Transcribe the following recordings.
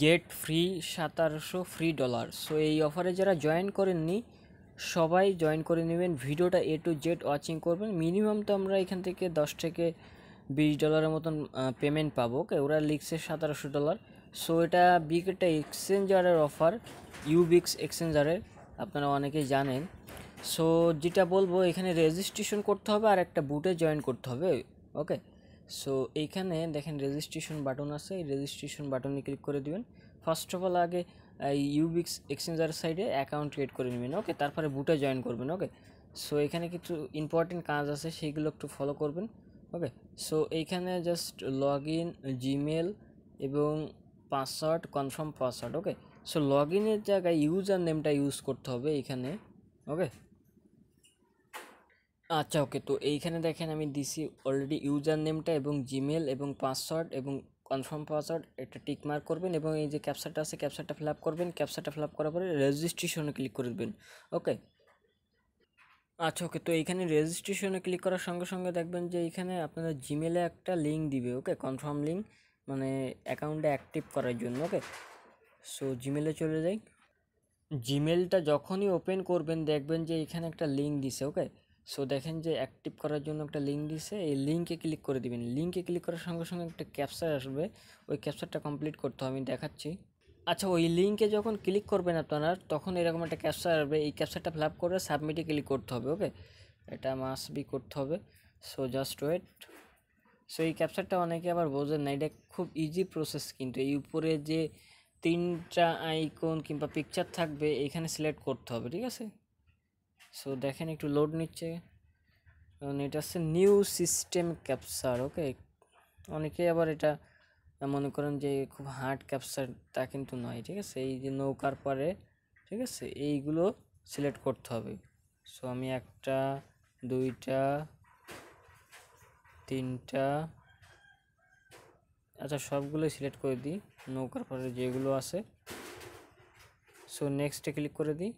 gate free সাতারোশো free dollar so এই অফারে যারা জয়েন করেননি সবাই জয়েন করে নেবেন ভিডিওটা এ টু জেড ওয়াচিং করবেন মিনিমাম তো আমরা এখান থেকে দশ থেকে বিশ ডলারের মতন পেমেন্ট পাবো ওরা লিখছে সাতারোশো ডলার সো এটা বিগ একটা এক্সচেঞ্জারের অফার ইউবিক্স এক্সচেঞ্জারের আপনারা অনেকেই জানেন সো যেটা বলবো এখানে রেজিস্ট্রেশন করতে হবে আর একটা বুটে জয়েন করতে হবে ওকে সো এইখানে দেখেন রেজিস্ট্রেশন বাটন আছে এই রেজিস্ট্রেশন বাটনে ক্লিক করে দিবেন ফার্স্ট অফ অল আগে ইউবিক্স এক্সচেঞ্জার সাইডে অ্যাকাউন্ট ক্রিয়েট করে নেবেন ওকে তারপরে বুটে জয়েন করবেন ওকে সো এখানে কিছু ইম্পর্টেন্ট কাজ আছে সেইগুলো একটু ফলো করবেন ওকে সো এইখানে জাস্ট লগ ইন জিমেল এবং password confirm password okay so log ইনের জায়গায় ইউজার নেমটা ইউজ করতে হবে এখানে ওকে আচ্ছা ওকে তো এইখানে দেখেন আমি দিছি অলরেডি ইউজার নেমটা এবং জিমেল এবং পাসওয়ার্ড এবং কনফার্ম পাসওয়ার্ড একটা টিক মার্ক করবেন এবং এই যে ক্যাপচারটা আছে ক্যাপচারটা ফিল আপ করবেন ক্যাপচারটা ফিল আপ করার পরে রেজিস্ট্রেশনে ক্লিক করে দেবেন ওকে আচ্ছা ওকে তো এইখানে রেজিস্ট্রেশনে ক্লিক করার সঙ্গে সঙ্গে দেখবেন যে এইখানে আপনারা জিমেলে একটা লিঙ্ক দিবে ওকে কনফার্ম লিঙ্ক মানে অ্যাকাউন্টে অ্যাক্টিভ করার জন্য ওকে সো জিমেলে চলে যাই জিমেলটা যখনই ওপেন করবেন দেখবেন যে এখানে একটা লিঙ্ক দিছে ওকে সো দেখেন যে অ্যাক্টিভ করার জন্য একটা লিঙ্ক দিছে এই লিঙ্কে ক্লিক করে দিবেন লিঙ্কে ক্লিক করার সঙ্গে সঙ্গে একটা ক্যাপচার আসবে ওই ক্যাপচারটা কমপ্লিট করতে হবে আমি দেখাচ্ছি আচ্ছা ওই লিঙ্কে যখন ক্লিক করবেন আপনার তখন এরকম একটা ক্যাপচার আসবে এই ক্যাপচারটা ফিল করে সাবমিটে ক্লিক করতে হবে ওকে এটা মাস বি করতে হবে সো জাস্ট ওয়েট সো এই ক্যাপচারটা অনেকে আবার বোঝেন না এটা খুব ইজি প্রসেস কিন্তু এই উপরে যে তিনটা আইকন কিংবা পিকচার থাকবে এখানে সিলেক্ট করতে হবে ঠিক আছে সো দেখেন একটু লোড নিচ্ছে কারণ এটা হচ্ছে নিউ সিস্টেম ক্যাপচার ওকে অনেকে আবার এটা মনে করেন যে খুব হার্ড ক্যাপচার তা কিন্তু নয় ঠিক আছে এই যে নৌকার পরে ঠিক আছে এইগুলো সিলেক্ট করতে হবে সো আমি একটা দুইটা তিনটা আচ্ছা সবগুলোই সিলেক্ট করে দিই নৌকার পরে যেগুলো আছে সো নেক্সটে ক্লিক করে দিই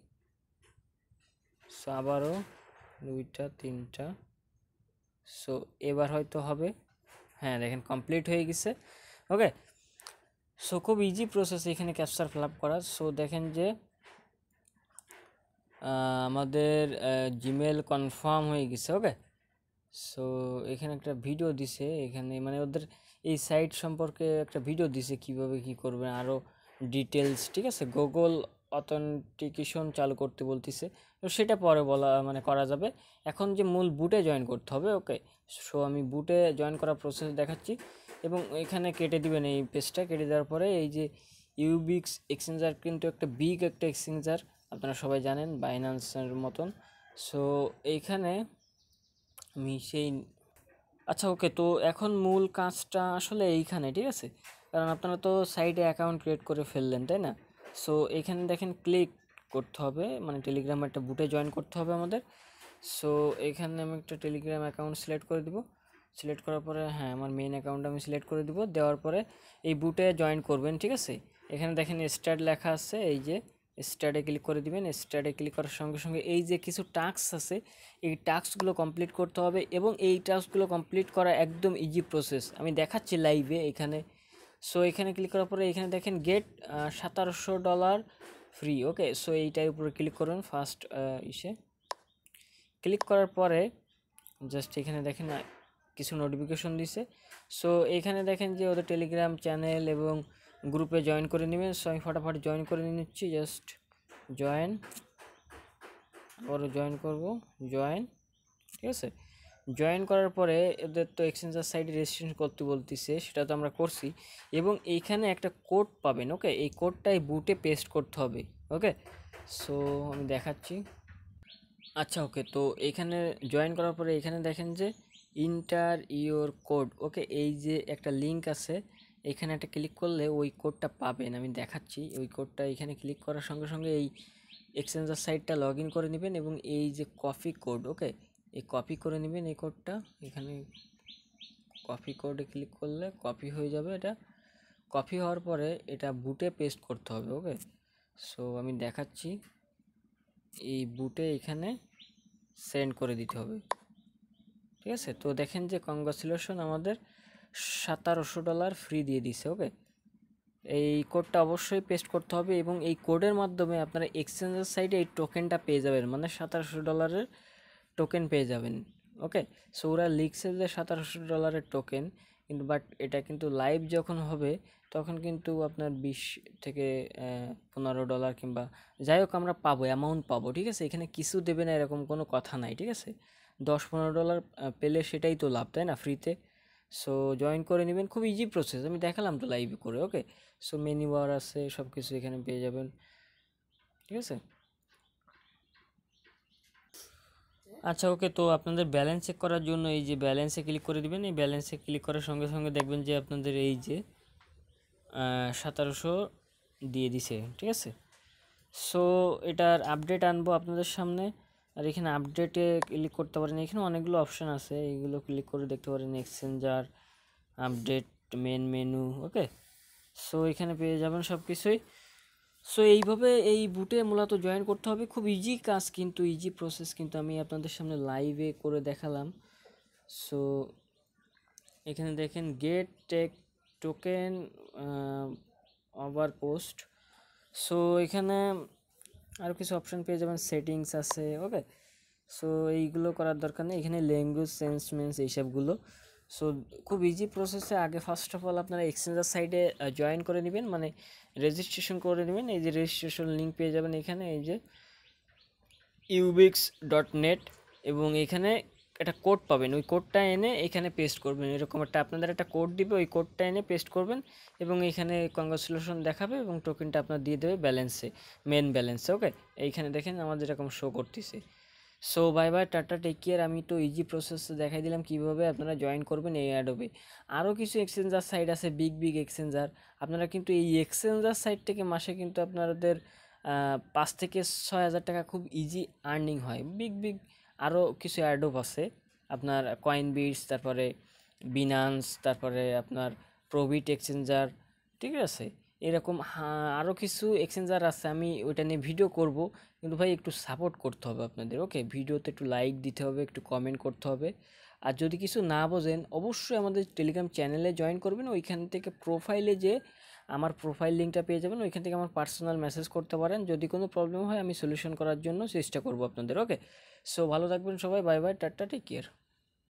সো আবারও দুইটা তিনটা সো এবার হয়তো হবে হ্যাঁ দেখেন কমপ্লিট হয়ে গেছে ওকে সো খুব ইজি প্রসেস এখানে ক্যাপচার ফিল আপ করার সো দেখেন যে আমাদের জিমেল কনফার্ম হয়ে গেছে ওকে সো এখানে একটা ভিডিও দিছে এখানে মানে ওদের এই সাইট সম্পর্কে একটা ভিডিও দিছে কিভাবে কি করবেন আরও ডিটেলস ঠিক আছে গুগল অথেন্টিকেশন চালু করতে বলতেছে তো সেটা পরে বলা মানে করা যাবে এখন যে মূল বুটে জয়েন করতে হবে ওকে সো আমি বুটে জয়েন করার প্রসেস দেখাচ্ছি এবং এখানে কেটে দিবেন এই পেজটা কেটে দেওয়ার পরে এই যে ইউবিক্স এক্সচেঞ্জার কিন্তু একটা বিগ একটা এক্সচেঞ্জার আপনারা সবাই জানেন বাইন্যান্সের মতন সো এইখানে আমি সেই আচ্ছা ওকে তো এখন মূল কাজটা আসলে এইখানে ঠিক আছে কারণ আপনারা তো সাইডে অ্যাকাউন্ট ক্রিয়েট করে ফেললেন তাই না সো এখানে দেখেন ক্লিক করতে হবে মানে টেলিগ্রাম একটা বুটে জয়েন করতে হবে আমাদের সো এখানে আমি একটা টেলিগ্রাম অ্যাকাউন্ট সিলেক্ট করে দেবো সিলেক্ট করার পরে হ্যাঁ আমার মেন অ্যাকাউন্ট আমি সিলেক্ট করে দেবো দেওয়ার পরে এই বুটে জয়েন করবেন ঠিক আছে এখানে দেখেন স্টার্ট লেখা আছে এই যে স্টার্টে ক্লিক করে দিবেন স্টার্টে ক্লিক করার সঙ্গে সঙ্গে এই যে কিছু টাস্ক আছে এই টাস্কগুলো কমপ্লিট করতে হবে এবং এই টাস্কগুলো কমপ্লিট করা একদম ইজি প্রসেস আমি দেখাচ্ছি লাইভে এখানে সো এখানে ক্লিক করার পরে এখানে দেখেন গেট সতেরোশো ডলার ফ্রি ওকে সো এইটার উপরে ক্লিক করুন ফার্স্ট ইসে ক্লিক করার পরে জাস্ট এখানে দেখেন কিছু নোটিফিকেশন দিছে সো এখানে দেখেন যে ওদের টেলিগ্রাম চ্যানেল এবং গ্রুপে জয়েন করে নেবেন সো আমি ফটাফট জয়েন করে নিচ্ছি জাস্ট জয়েন পরে জয়েন করব জয়েন ঠিক আছে জয়েন করার পরে এদের তো এক্সচেঞ্জার সাইডে রেজিস্ট্রেশন করতে বলতেছে সেটা তো আমরা করছি এবং এইখানে একটা কোড পাবেন ওকে এই কোডটাই বুটে পেস্ট করতে হবে ওকে সো আমি দেখাচ্ছি আচ্ছা ওকে তো এখানে জয়েন করার পরে এখানে দেখেন যে ইন্টার ইউর কোড ওকে এই যে একটা লিঙ্ক আছে এখানে একটা ক্লিক করলে ওই কোডটা পাবেন আমি দেখাচ্ছি ওই কোডটা এখানে ক্লিক করার সঙ্গে সঙ্গে এই এক্সচেঞ্জার সাইটটা লগ করে নেবেন এবং এই যে কফি কোড ওকে এই কপি করে নেবেন এই কোডটা এখানে কপি কোডে ক্লিক করলে কপি হয়ে যাবে এটা কপি হওয়ার পরে এটা বুটে পেস্ট করতে হবে ওকে সো আমি দেখাচ্ছি এই বুটে এখানে সেন্ড করে দিতে হবে ঠিক আছে তো দেখেন যে কংগ্রাচুলেশন আমাদের সাতারোশো ডলার ফ্রি দিয়ে দিছে ওকে এই কোডটা অবশ্যই পেস্ট করতে হবে এবং এই কোডের মাধ্যমে আপনারা এক্সচেঞ্জের সাইডে এই টোকেনটা পেয়ে যাবেন মানে সাতারোশো ডলারের টোকেন পেয়ে যাবেন ওকে সো ওরা লিখছে যে সাতাশশো ডলারের টোকেন কিন্তু বাট এটা কিন্তু লাইভ যখন হবে তখন কিন্তু আপনার বিশ থেকে পনেরো ডলার কিংবা যাই হোক আমরা পাবো অ্যামাউন্ট পাবো ঠিক আছে এখানে কিছু দেবে না এরকম কোনো কথা নাই ঠিক আছে দশ পনেরো ডলার পেলে সেটাই তো লাভ তাই না ফ্রিতে সো জয়েন করে নেবেন খুব ইজি প্রসেস আমি দেখালাম তো লাইভ করে ওকে সো মেনি বার আছে সব কিছু এখানে পেয়ে যাবেন ঠিক আছে আচ্ছা ওকে তো আপনাদের ব্যালেন্স চেক করার জন্য এই যে ব্যালেন্সে ক্লিক করে দিবেন এই ব্যালেন্সে ক্লিক করার সঙ্গে সঙ্গে দেখবেন যে আপনাদের এই যে সতেরোশো দিয়ে দিছে ঠিক আছে সো এটার আপডেট আনবো আপনাদের সামনে আর এখানে আপডেটে ক্লিক করতে পারেন এখানে অনেকগুলো অপশান আছে এইগুলো ক্লিক করে দেখতে পারেন exchanger update main menu okay so এখানে পেয়ে যাবেন সব কিছুই সো এইভাবে এই বুটে মূলত জয়েন করতে হবে খুব ইজি কাজ কিন্তু ইজি প্রসেস কিন্তু আমি আপনাদের সামনে লাইভে করে দেখালাম সো এখানে দেখেন get take token over post so এখানে আরও কিছু অপশান পেয়ে যাবেন সেটিংস আছে ওকে সো এইগুলো করার দরকার নেই এখানে ল্যাঙ্গুয়েজ সেন্সমেন্স এইসবগুলো সো খুব ইজি প্রসেসে আগে ফার্স্ট অফ অল আপনারা এক্সচেঞ্জার সাইডে জয়েন করে নেবেন মানে রেজিস্ট্রেশন করে নেবেন এই যে রেজিস্ট্রেশন লিঙ্ক পেয়ে যাবেন এখানে এই যে ইউবিক্স ডট নেট এবং এখানে একটা কোড পাবেন ওই কোডটা এনে এখানে পেস্ট করবেন এরকম একটা আপনাদের একটা কোড দিবে ওই কোডটা এনে পেস্ট করবেন এবং এখানে কংগ্রাচুলেশন দেখাবে এবং টোকেনটা আপনার দিয়ে দেবে ব্যালেন্সে মেন ব্যালেন্সে ওকে এইখানে দেখেন আমাদের এরকম শো করতেছে so bye bye tata take care আমি তো ইজি প্রসেস দেখাই দিলাম কীভাবে আপনারা জয়েন করবেন এই অ্যাডোবে আরও কিছু এক্সচেঞ্জার সাইট আছে বিগ বিগ এক্সচেঞ্জার আপনারা কিন্তু এই এক্সচেঞ্জার সাইট থেকে মাসে কিন্তু আপনাদের পাঁচ থেকে ছয় হাজার টাকা খুব ইজি আর্নিং হয় বিগ বিগ আরও কিছু অ্যাডোব আছে আপনার কয়েন বিটস তারপরে বিনান্স তারপরে আপনার প্রবিট এক্সচেঞ্জার ঠিক আছে এরকম হ্যাঁ, আরও কিছু এক্সচেঞ্জার আছে আমি ওইটা নিয়ে ভিডিও করব কিন্তু ভাই একটু সাপোর্ট করতে হবে আপনাদের ওকে ভিডিওতে একটু লাইক দিতে হবে একটু কমেন্ট করতে হবে আর যদি কিছু না বোঝেন অবশ্যই আমাদের টেলিগ্রাম চ্যানেলে জয়েন করবেন ওইখান থেকে প্রোফাইলে যে আমার প্রোফাইল লিঙ্কটা পেয়ে যাবেন ওইখান থেকে আমার পার্সোনাল মেসেজ করতে পারেন যদি কোনো প্রবলেম হয় আমি সলিউশন করার জন্য চেষ্টা করব আপনাদের ওকে সো ভালো থাকবেন সবাই bye bye tata take care